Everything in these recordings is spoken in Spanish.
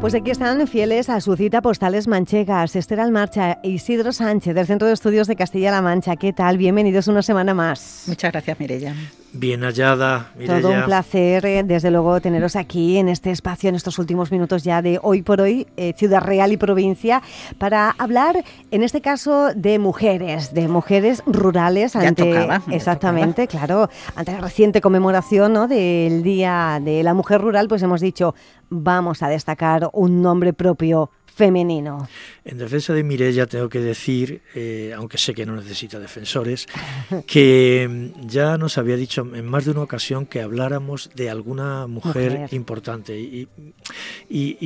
Pues aquí están fieles a su cita postales manchegas, Esther Almarcha e Isidro Sánchez del Centro de Estudios de Castilla-La Mancha. ¿Qué tal? Bienvenidos una semana más. Muchas gracias, Mirella. Bien hallada. Todo un placer, eh, desde luego, teneros aquí en este espacio, en estos últimos minutos ya de hoy por hoy, eh, Ciudad Real y Provincia, para hablar, en este caso, de mujeres, de mujeres rurales. Ante, exactamente, claro. Ante la reciente conmemoración del Día de la Mujer Rural, pues hemos dicho, vamos a destacar un nombre propio femenino. En defensa de Mirella tengo que decir, eh, aunque sé que no necesita defensores, que mm, ya nos había dicho en más de una ocasión que habláramos de alguna mujer, importante. Y,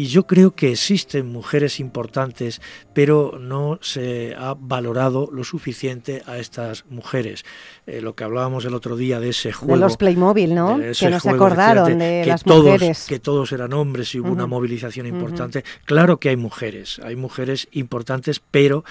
yo creo que existen mujeres importantes, pero no se ha valorado lo suficiente a estas mujeres. Eh, lo que hablábamos el otro día de ese juego. De los Playmobil, ¿no? Que nos se acordaron de que las todos, mujeres. Que todos eran hombres y hubo una movilización importante. Claro que hay mujeres hay mujeres importantes, pero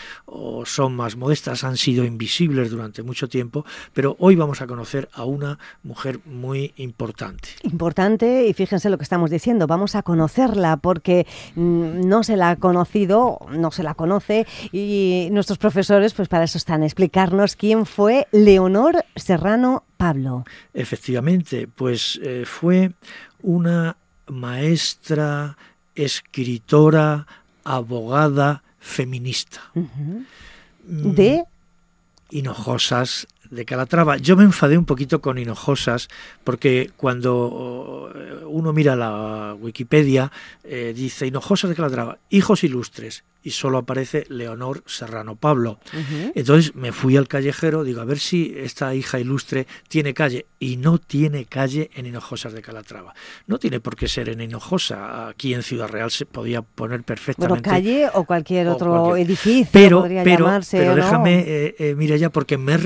son más modestas, han sido invisibles durante mucho tiempo, pero hoy vamos a conocer a una mujer muy importante. Importante, y fíjense lo que estamos diciendo, vamos a conocerla porque mm, no se la ha conocido, no se la conoce, y nuestros profesores, pues para eso están, explicarnos quién fue Leonor Serrano Pablo. Efectivamente, pues eh, fue una maestra, escritora, abogada feminista. Mm, De. Hinojosas de Calatrava. Yo me enfadé un poquito con Hinojosas porque cuando eh, uno mira la Wikipedia eh, dice Hinojosas de Calatrava, hijos ilustres, y solo aparece Leonor Serrano Pablo. Entonces me fui al callejero, digo, a ver si esta hija ilustre tiene calle, y no tiene calle en Hinojosas de Calatrava. No tiene por qué ser en Hinojosa, aquí en Ciudad Real se podía poner perfectamente. Bueno, calle o cualquier otro edificio pero, podría Pero déjame, eh, mira ya, porque me he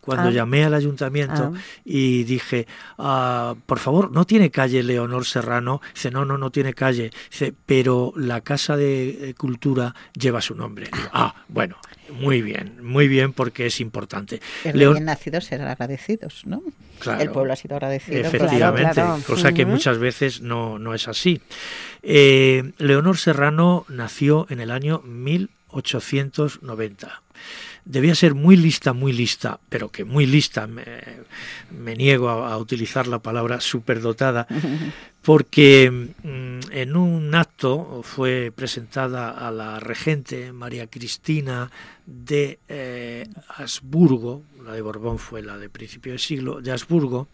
cuando ah. llamé al ayuntamiento ah. y dije, ah, por favor, ¿no tiene calle Leonor Serrano? Dice, no, no, no tiene calle. pero la Casa de eh, Cultura lleva su nombre. ah, bueno, muy bien, muy bien porque es importante. Los bien nacidos serán agradecidos, ¿no? El pueblo ha sido agradecido. Efectivamente, cosa que muchas veces no, no es así. Eh, Leonor Serrano nació en el año 1890 debía ser muy lista, muy lista, pero que muy lista, me, niego a, utilizar la palabra superdotada, porque mm, en un acto fue presentada a la regente María Cristina de Asburgo eh, Habsburgo, la de Borbón fue la de principio del siglo, de Habsburgo,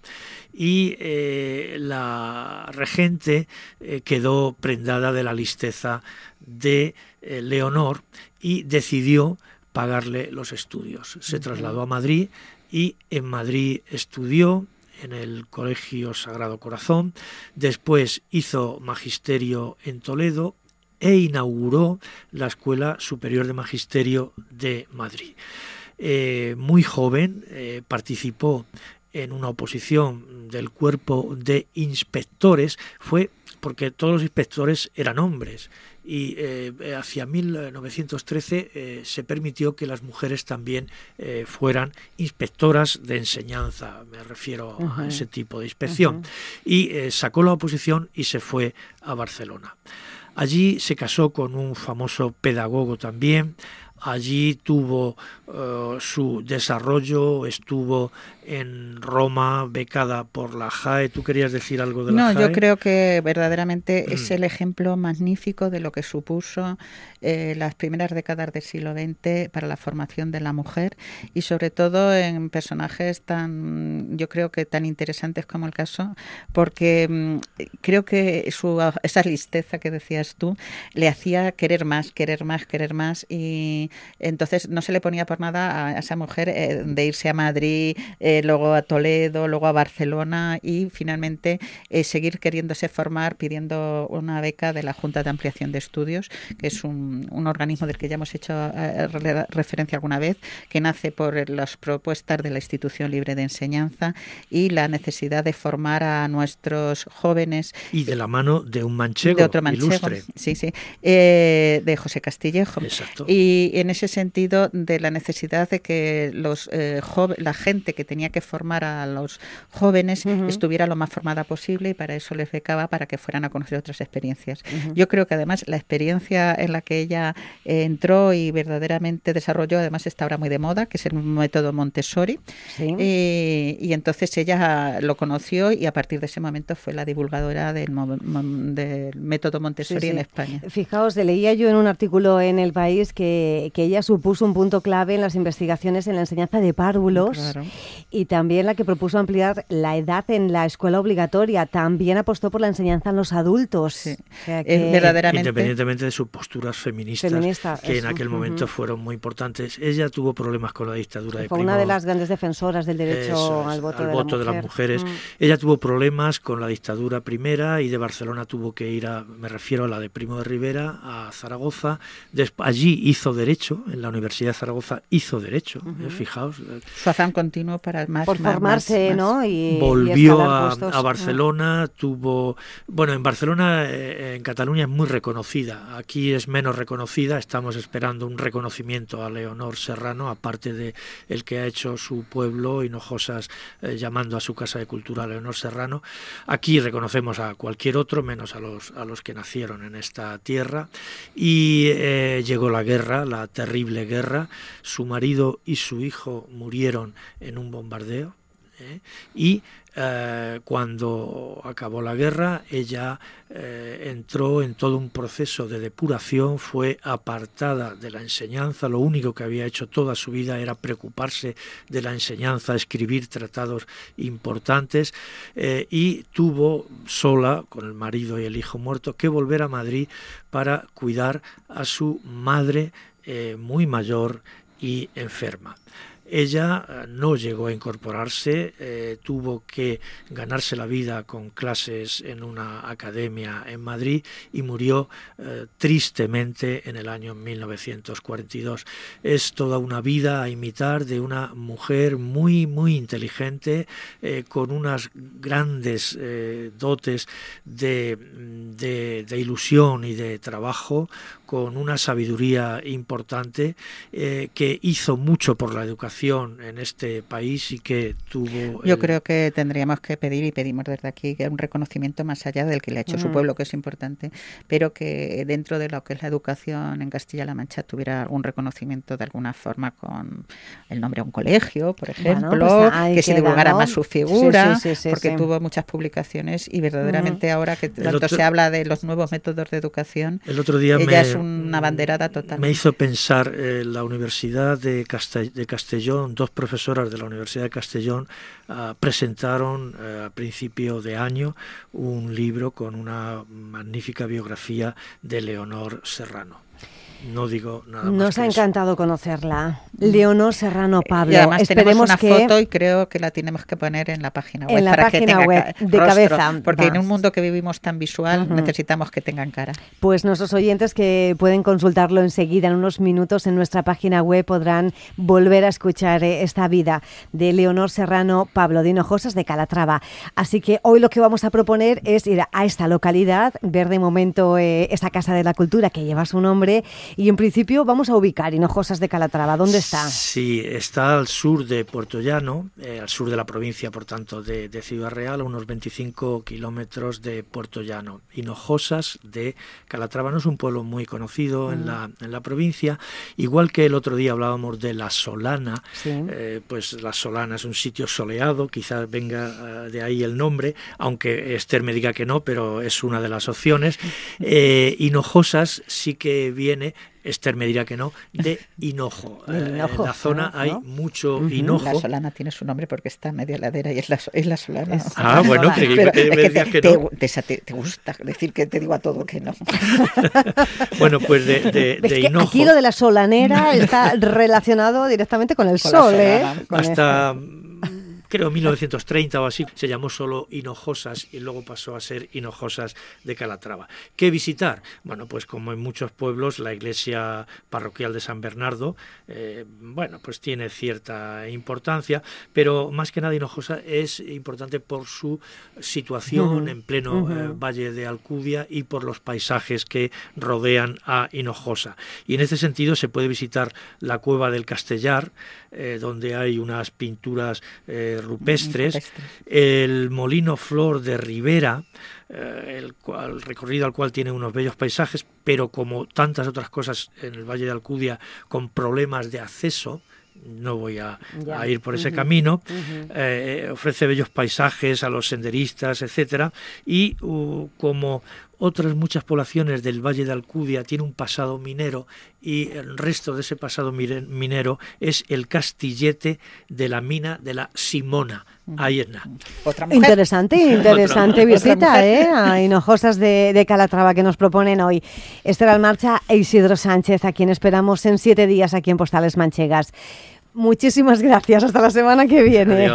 y eh, la regente eh, quedó prendada de la listeza de Leonor y decidió pagarle los estudios. Se trasladó a Madrid y en Madrid estudió en el Colegio Sagrado Corazón, después hizo magisterio en Toledo e inauguró la Escuela Superior de Magisterio de Madrid. Eh, muy joven eh, participó en una oposición del cuerpo de inspectores, fue porque todos los inspectores eran hombres y eh, eh, hacia 1913 eh, se permitió que las mujeres también fueran inspectoras de enseñanza, me refiero a ese tipo de inspección, y sacó la oposición y se fue a Barcelona. Allí se casó con un famoso pedagogo también, allí tuvo eh, su desarrollo estuvo en Roma becada por la JAE. ¿Tú querías decir algo de la no, No, yo creo que verdaderamente mm. es el ejemplo magnífico de lo que supuso eh, las primeras décadas del siglo XX para la formación de la mujer y sobre todo en personajes tan, yo creo que tan interesantes como el caso, porque mm, creo que su, esa listeza que decías tú le hacía querer más, querer más, querer más y entonces no se le ponía por a esa mujer eh, de irse a Madrid, eh, luego a Toledo, luego a Barcelona y finalmente eh, seguir queriéndose formar pidiendo una beca de la Junta de Ampliación de Estudios, que es un, organismo del que ya hemos hecho referencia alguna vez, que nace por las propuestas de la Institución Libre de Enseñanza y la necesidad de formar a nuestros jóvenes. Y de la mano de un manchego, de otro manchego Sí, sí, de José Castillejo. Exacto. Y en ese sentido de la necesidad necesidad de que los, eh, la gente que tenía que formar a los jóvenes estuviera lo más formada posible y para eso les becaba para que fueran a conocer otras experiencias. Yo creo que además la experiencia en la que ella eh, entró y verdaderamente desarrolló, además está ahora muy de moda, que es el método Montessori, eh, y entonces ella lo conoció y a partir de ese momento fue la divulgadora del, del método Montessori en España. Fijaos, leía yo en un artículo en El País que ella supuso un punto clave en las investigaciones en la enseñanza de párvulos y también la que propuso ampliar la edad en la escuela obligatoria. También apostó por la enseñanza en los adultos. verdaderamente... Independientemente de sus posturas feministas, que en aquel momento fueron muy importantes. Ella tuvo problemas con la dictadura de Fue una de las grandes defensoras del derecho al voto, de, voto de, las mujeres. Mm. Ella tuvo problemas con la dictadura primera y de Barcelona tuvo que ir a, me refiero a la de Primo de Rivera, a Zaragoza. Allí hizo derecho en la Universidad de Zaragoza hizo derecho, ¿eh? fijaos. Eh, su afán continuo para Por formarse, ¿no? Y, volvió a, Barcelona, tuvo. Bueno, en Barcelona, eh, en Cataluña es muy reconocida. Aquí es menos reconocida. Estamos esperando un reconocimiento a Leonor Serrano, aparte de el que ha hecho su pueblo, Hinojosas, llamando a su casa de cultura a Leonor Serrano. Aquí reconocemos a cualquier otro, menos a los, a los que nacieron en esta tierra. Y llegó la guerra, la terrible guerra su marido y su hijo murieron en un bombardeo. ¿eh? Y eh, cuando acabó la guerra, ella eh, entró en todo un proceso de depuración, fue apartada de la enseñanza, lo único que había hecho toda su vida era preocuparse de la enseñanza, escribir tratados importantes y tuvo sola, con el marido y el hijo muerto, que volver a Madrid para cuidar a su madre muy mayor y enferma. Ella eh, no llegó a incorporarse, eh, tuvo que ganarse la vida con clases en una academia en Madrid y murió eh, tristemente en el año 1942. Es toda una vida a imitar de una mujer muy, muy inteligente, con unas grandes dotes de ilusión y de trabajo, con una sabiduría importante, que hizo mucho por la educación en este país y que tuvo... Yo creo que tendríamos que pedir y pedimos desde aquí que un reconocimiento más allá del que le ha hecho su mm. pueblo, que es importante, pero que dentro de lo que es la educación en Castilla-La Mancha tuviera un reconocimiento de alguna forma con el nombre de un colegio, por pues ejemplo, que, se divulgara más su figura, porque tuvo muchas publicaciones y verdaderamente ahora que tanto se habla de los nuevos métodos de educación, el otro día ella me... es una banderada total. Me hizo pensar eh, la Universidad de, Castell de Castellón dos profesoras de la Universidad de Castellón ah, presentaron eh, a principio de año un libro con una magnífica biografía de Leonor Serrano no digo nada Nos ha encantado conocerla. Leonor Serrano Pablo. Y además tenemos una foto y creo que la tenemos que poner en la página web. En la para página que web de cabeza. Porque en un mundo que vivimos tan visual necesitamos que tengan cara. Pues nuestros oyentes que pueden consultarlo enseguida, en unos minutos en nuestra página web podrán volver a escuchar eh, esta vida de Leonor Serrano Pablo de Hinojosas de Calatrava. Así que hoy lo que vamos a proponer es ir a esta localidad, ver de momento eh, esa Casa de la Cultura que lleva su nombre y en principio vamos a ubicar Hinojosas de Calatrava. ¿Dónde está? Sí, está al sur de Puerto Llano, eh, al sur de la provincia, por tanto, de, Ciudad Real, a unos 25 kilómetros de Puerto Llano. Hinojosas de Calatrava no es un pueblo muy conocido en, mm. la, provincia. Igual que el otro día hablábamos de La Solana, eh, pues La Solana es un sitio soleado, quizás venga eh, de ahí el nombre, aunque Esther me diga que no, pero es una de las opciones. Hinojosas sí que viene Esther me dirá que no, de hinojo. Eh, en la zona hay mucho hinojo. La solana tiene su nombre porque está media ladera... y es la, solana. ah, bueno, te, Te, gusta decir que te digo a todo que no. bueno, pues de, de, de hinojo. Aquí lo de la solanera está relacionado directamente con el sol, ¿eh? Hasta creo 1930 o así, se llamó solo Hinojosas y luego pasó a ser Hinojosas de Calatrava. ¿Qué visitar? Bueno, pues como en muchos pueblos, la iglesia parroquial de San Bernardo, eh, bueno, pues tiene cierta importancia, pero más que nada Hinojosa es importante por su situación en pleno eh, valle de Alcudia y por los paisajes que rodean a Hinojosa. Y en este sentido se puede visitar la cueva del Castellar, eh, donde hay unas pinturas eh, rupestres, el molino Flor de Rivera, eh, el, recorrido al cual tiene unos bellos paisajes, pero como tantas otras cosas en el Valle de Alcudia, con problemas de acceso, no voy a, ir por ese camino, eh, ofrece bellos paisajes a los senderistas, etcétera, y uh, como otras muchas poblaciones del Valle de Alcudia tienen un pasado minero y el resto de ese pasado minero es el castillete de la mina de la Simona. Mm. Ahí es Interesante, interesante visita ¿eh? a Hinojosas de, Calatrava que nos proponen hoy. Estará marcha marcha e Isidro Sánchez, a quien esperamos en siete días aquí en Postales Manchegas. Muchísimas gracias. Hasta la semana que viene.